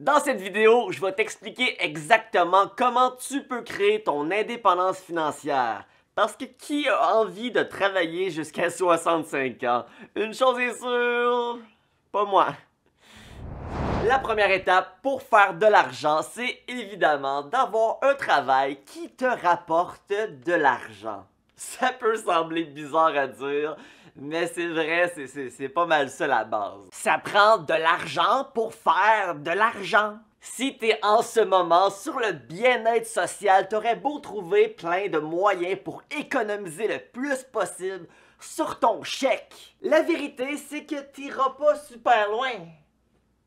Dans cette vidéo, je vais t'expliquer exactement comment tu peux créer ton indépendance financière. Parce que qui a envie de travailler jusqu'à 65 ans? Une chose est sûre, pas moi. La première étape pour faire de l'argent, c'est évidemment d'avoir un travail qui te rapporte de l'argent. Ça peut sembler bizarre à dire, mais c'est vrai, c'est pas mal ça la base. Ça prend de l'argent pour faire de l'argent. Si t'es en ce moment sur le bien-être social, t'aurais beau trouver plein de moyens pour économiser le plus possible sur ton chèque. La vérité, c'est que t'iras pas super loin.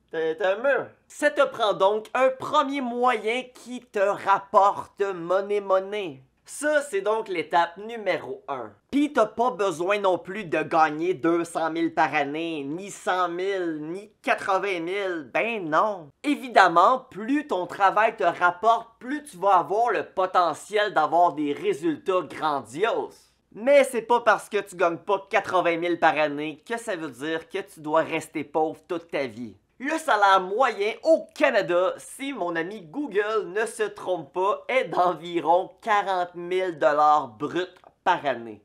T'es un mur. Ça te prend donc un premier moyen qui te rapporte monnaie-monnaie. Ça, c'est donc l'étape numéro 1. Puis t'as pas besoin non plus de gagner 200 000 par année, ni 100 000, ni 80 000, ben non. Évidemment, plus ton travail te rapporte, plus tu vas avoir le potentiel d'avoir des résultats grandioses. Mais c'est pas parce que tu gagnes pas 80 000 par année que ça veut dire que tu dois rester pauvre toute ta vie. Le salaire moyen au Canada, si mon ami Google ne se trompe pas, est d'environ 40 000 bruts par année.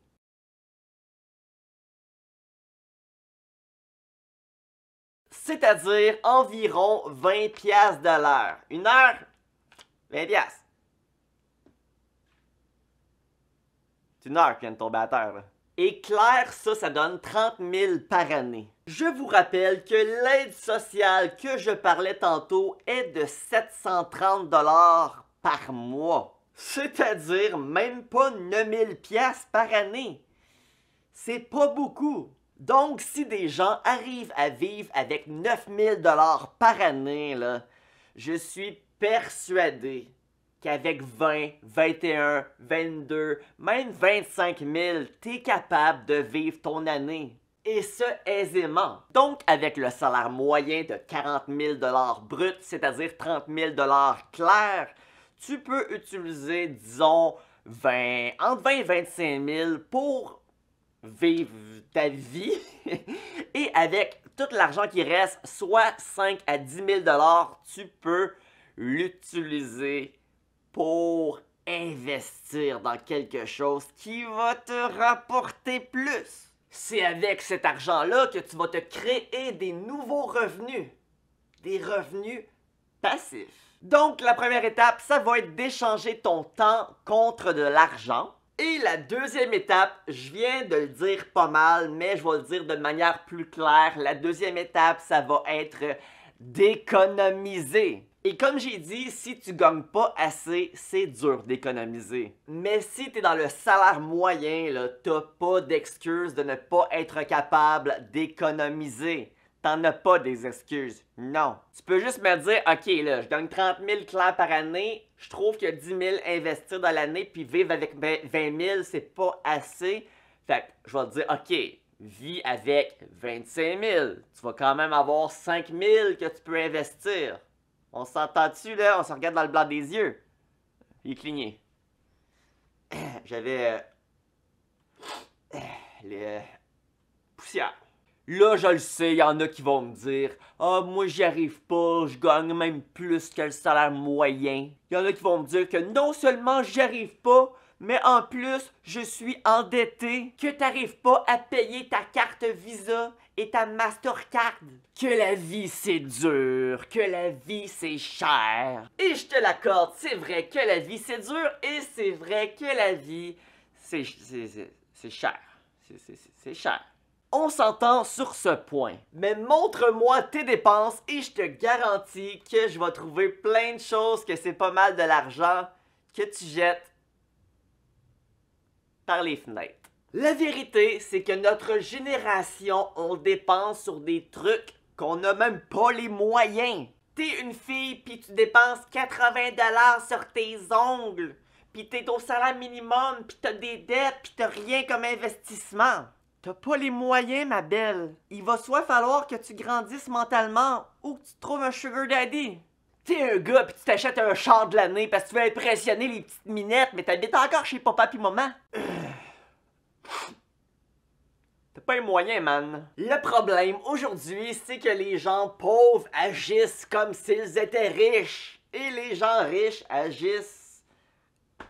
C'est-à-dire environ 20 pièces de l'heure. Une heure, 20 C'est une heure qui vient Et clair, ça, ça donne 30 000 par année. Je vous rappelle que l'aide sociale que je parlais tantôt est de 730 dollars par mois, c'est-à-dire même pas 9000 pièces par année. C'est pas beaucoup. Donc si des gens arrivent à vivre avec 9000 dollars par année je suis persuadé qu'avec 20, 21, 22, même 25 000, es capable de vivre ton année et ce aisément. Donc, avec le salaire moyen de 40 000 brut, c'est-à-dire 30 000 clair, tu peux utiliser, disons, 20, entre 20 et 25 000 pour vivre ta vie. et avec tout l'argent qui reste, soit 5 à 10 000 tu peux l'utiliser pour investir dans quelque chose qui va te rapporter plus. C'est avec cet argent-là que tu vas te créer des nouveaux revenus, des revenus passifs. Donc la première étape, ça va être d'échanger ton temps contre de l'argent. Et la deuxième étape, je viens de le dire pas mal, mais je vais le dire de manière plus claire. La deuxième étape, ça va être d'économiser. Et comme j'ai dit, si tu gagnes pas assez, c'est dur d'économiser. Mais si t'es dans le salaire moyen, t'as pas d'excuses de ne pas être capable d'économiser. T'en as pas des excuses. Non. Tu peux juste me dire, OK, là, je gagne 30 000 clairs par année, je trouve que 10 000 investir dans l'année, puis vivre avec 20 000, c'est pas assez. Fait que je vais te dire, OK, vis avec 25 000. Tu vas quand même avoir 5 000 que tu peux investir. On sentend dessus là? On se regarde dans le blanc des yeux. Il clignait. J'avais. Euh, les. poussières. Là, je le sais, il y en a qui vont me dire Ah, moi, j'y arrive pas, je gagne même plus que le salaire moyen. Il y en a qui vont me dire que non seulement j'arrive pas, mais en plus, je suis endetté, que t'arrives pas à payer ta carte Visa et ta Mastercard. Que la vie, c'est dur, que la vie, c'est cher. Et je te l'accorde, c'est vrai que la vie, c'est dur, et c'est vrai que la vie, c'est cher. C'est cher. On s'entend sur ce point. Mais montre-moi tes dépenses et je te garantis que je vais trouver plein de choses que c'est pas mal de l'argent que tu jettes les fenêtres. La vérité, c'est que notre génération, on dépense sur des trucs qu'on n'a même pas les moyens. T'es une fille, puis tu dépenses 80 dollars sur tes ongles, puis t'es au salaire minimum, puis t'as des dettes, puis t'as rien comme investissement. T'as pas les moyens, ma belle. Il va soit falloir que tu grandisses mentalement ou que tu trouves un sugar daddy. T'es un gars pis tu t'achètes un char de l'année parce que tu veux impressionner les petites minettes, mais t'habites encore chez papa pis maman. Euh, moyen, man. Le problème aujourd'hui, c'est que les gens pauvres agissent comme s'ils étaient riches. Et les gens riches agissent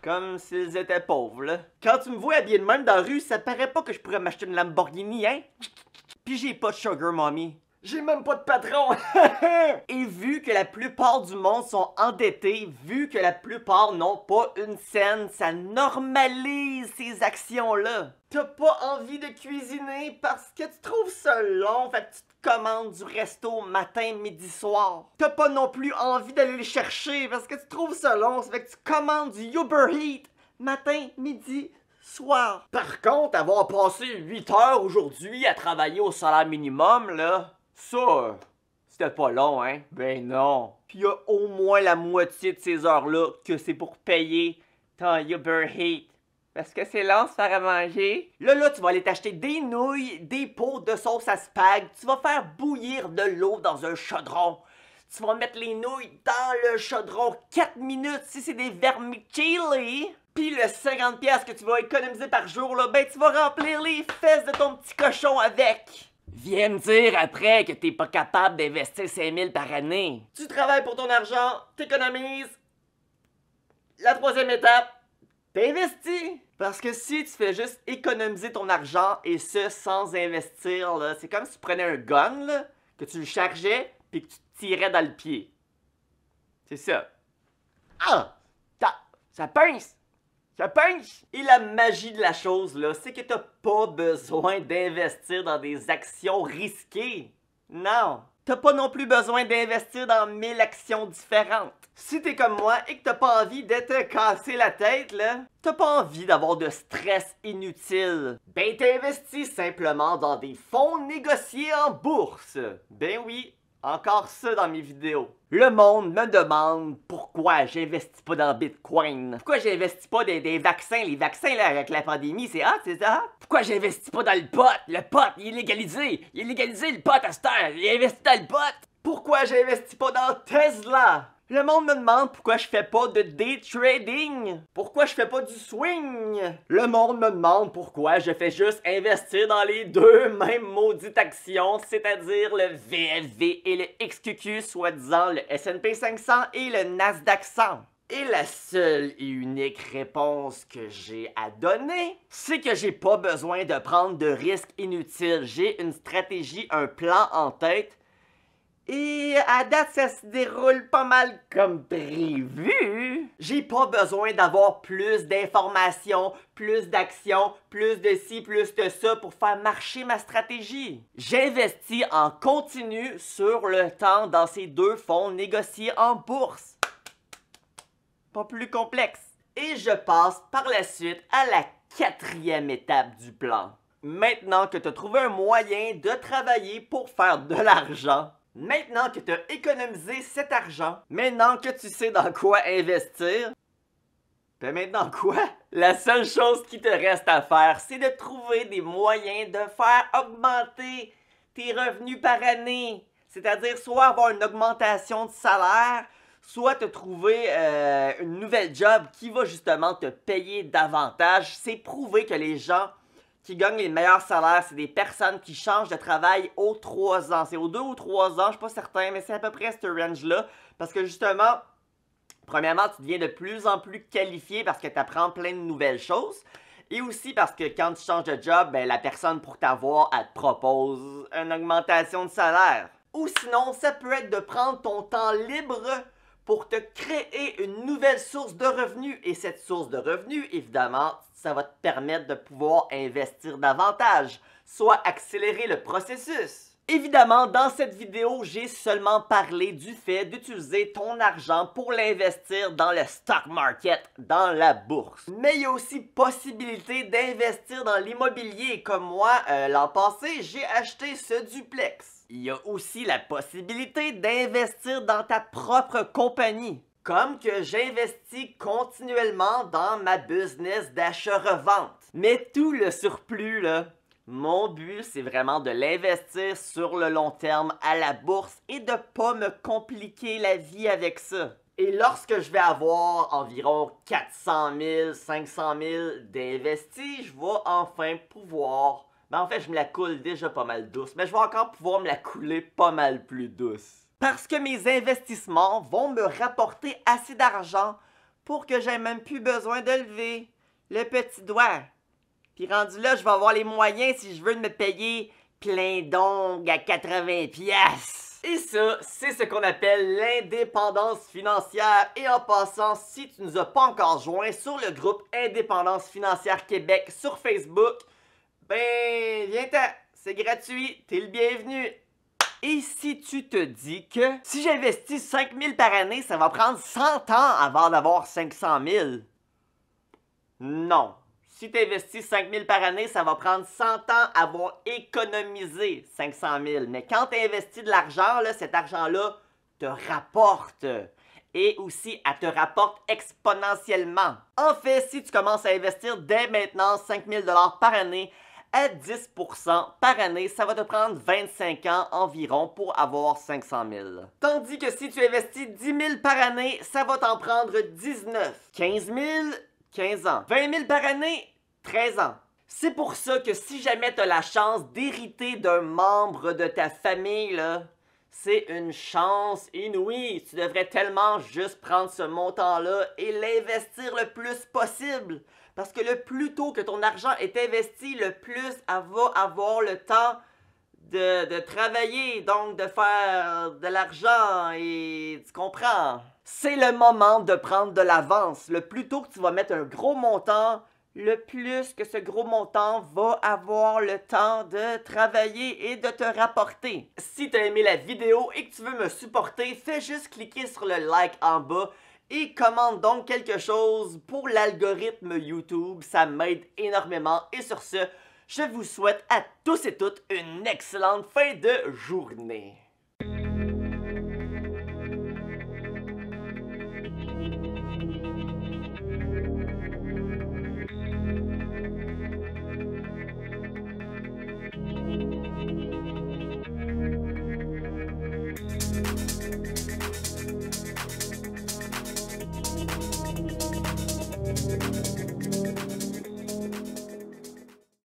comme s'ils étaient pauvres, Quand tu me vois habillé de même dans la rue, ça paraît pas que je pourrais m'acheter une Lamborghini, hein? Puis j'ai pas de sugar, mommy. J'ai même pas de patron! Et vu que la plupart du monde sont endettés, vu que la plupart n'ont pas une scène, ça normalise ces actions-là. T'as pas envie de cuisiner parce que tu trouves ça long, fait que tu te commandes du resto matin, midi, soir. T'as pas non plus envie d'aller le chercher parce que tu trouves ça long, ça fait que tu commandes du Uber Heat matin, midi, soir. Par contre, avoir passé 8 heures aujourd'hui à travailler au salaire minimum, là, ça, euh, c'était pas long, hein? Ben non. Puis il au moins la moitié de ces heures-là que c'est pour payer ton Uber Heat. Parce que c'est long de faire à manger. Là, là, tu vas aller t'acheter des nouilles, des pots de sauce à spag. Tu vas faire bouillir de l'eau dans un chaudron. Tu vas mettre les nouilles dans le chaudron 4 minutes si c'est des vermicelli. Puis le 50$ que tu vas économiser par jour, là, ben tu vas remplir les fesses de ton petit cochon avec. Viens me dire après que t'es pas capable d'investir 5000 par année. Tu travailles pour ton argent, t'économises. La troisième étape, t'investis. Parce que si tu fais juste économiser ton argent et ce sans investir, c'est comme si tu prenais un gun, là, que tu le chargeais puis que tu tirais dans le pied. C'est ça. Ah! Ça, ça pince! Et la magie de la chose, là, c'est que t'as pas besoin d'investir dans des actions risquées. Non! T'as pas non plus besoin d'investir dans mille actions différentes. Si t'es comme moi et que t'as pas envie de te casser la tête, là, t'as pas envie d'avoir de stress inutile, ben t'investis simplement dans des fonds négociés en bourse. Ben oui, encore ça dans mes vidéos. Le monde me demande pourquoi j'investis pas dans Bitcoin. Pourquoi j'investis pas dans des vaccins? Les vaccins, là, avec la pandémie, c'est hot, c'est ça? Pourquoi j'investis pas dans le pot? Le pot, il est légalisé. Il est légalisé, le pot, à cette heure. Il investit dans le pot. Pourquoi j'investis pas dans Tesla? Le monde me demande pourquoi je fais pas de day trading, pourquoi je fais pas du swing. Le monde me demande pourquoi je fais juste investir dans les deux mêmes maudites actions, c'est-à-dire le VFV et le XQQ, soit disant le S&P 500 et le Nasdaq 100. Et la seule et unique réponse que j'ai à donner, c'est que j'ai pas besoin de prendre de risques inutiles. J'ai une stratégie, un plan en tête et à date, ça se déroule pas mal comme prévu. J'ai pas besoin d'avoir plus d'informations, plus d'actions, plus de ci, plus de ça pour faire marcher ma stratégie. J'investis en continu sur le temps dans ces deux fonds négociés en bourse. Pas plus complexe. Et je passe par la suite à la quatrième étape du plan. Maintenant que tu as trouvé un moyen de travailler pour faire de l'argent, Maintenant que tu as économisé cet argent, maintenant que tu sais dans quoi investir, ben maintenant quoi? La seule chose qui te reste à faire, c'est de trouver des moyens de faire augmenter tes revenus par année. C'est-à-dire soit avoir une augmentation de salaire, soit te trouver euh, une nouvelle job qui va justement te payer davantage. C'est prouver que les gens qui gagnent les meilleurs salaires, c'est des personnes qui changent de travail aux 3 ans. C'est aux 2 ou 3 ans, je suis pas certain, mais c'est à peu près ce range-là. Parce que justement, premièrement, tu deviens de plus en plus qualifié parce que tu apprends plein de nouvelles choses. Et aussi parce que quand tu changes de job, ben, la personne pour t'avoir, elle te propose une augmentation de salaire. Ou sinon, ça peut être de prendre ton temps libre pour te créer une nouvelle source de revenus. Et cette source de revenus, évidemment, ça va te permettre de pouvoir investir davantage, soit accélérer le processus. Évidemment, dans cette vidéo, j'ai seulement parlé du fait d'utiliser ton argent pour l'investir dans le stock market, dans la bourse. Mais il y a aussi possibilité d'investir dans l'immobilier. Comme moi, euh, l'an passé, j'ai acheté ce duplex. Il y a aussi la possibilité d'investir dans ta propre compagnie. Comme que j'investis continuellement dans ma business d'achat-revente. Mais tout le surplus, là, mon but, c'est vraiment de l'investir sur le long terme à la bourse et de pas me compliquer la vie avec ça. Et lorsque je vais avoir environ 400 000, 500 000 d'investis, je vais enfin pouvoir ben en fait, je me la coule déjà pas mal douce, mais je vais encore pouvoir me la couler pas mal plus douce. Parce que mes investissements vont me rapporter assez d'argent pour que j'aie même plus besoin de lever le petit doigt. Puis rendu là, je vais avoir les moyens si je veux de me payer plein d'ongles à 80 pièces. Et ça, c'est ce qu'on appelle l'indépendance financière. Et en passant, si tu nous as pas encore joints sur le groupe Indépendance financière Québec sur Facebook, ben, viens-t'en, c'est gratuit, t'es le bienvenu. Et si tu te dis que si j'investis 5000 par année, ça va prendre 100 ans avant d'avoir 500 000? Non. Si tu investis 5000 par année, ça va prendre 100 ans avant avoir 500 000. Mais quand tu investis de l'argent, cet argent-là te rapporte et aussi elle te rapporte exponentiellement. En fait, si tu commences à investir dès maintenant 5000 dollars par année, à 10 par année, ça va te prendre 25 ans environ pour avoir 500 000. Tandis que si tu investis 10 000 par année, ça va t'en prendre 19. 15 000, 15 ans. 20 000 par année, 13 ans. C'est pour ça que si jamais tu as la chance d'hériter d'un membre de ta famille, là, c'est une chance inouïe. Tu devrais tellement juste prendre ce montant-là et l'investir le plus possible. Parce que le plus tôt que ton argent est investi, le plus elle va avoir le temps de, travailler, donc de faire de l'argent et tu comprends. C'est le moment de prendre de l'avance. Le plus tôt que tu vas mettre un gros montant, le plus que ce gros montant va avoir le temps de travailler et de te rapporter. Si tu as aimé la vidéo et que tu veux me supporter, fais juste cliquer sur le like en bas et commande donc quelque chose pour l'algorithme YouTube. Ça m'aide énormément. Et sur ce, je vous souhaite à tous et toutes une excellente fin de journée.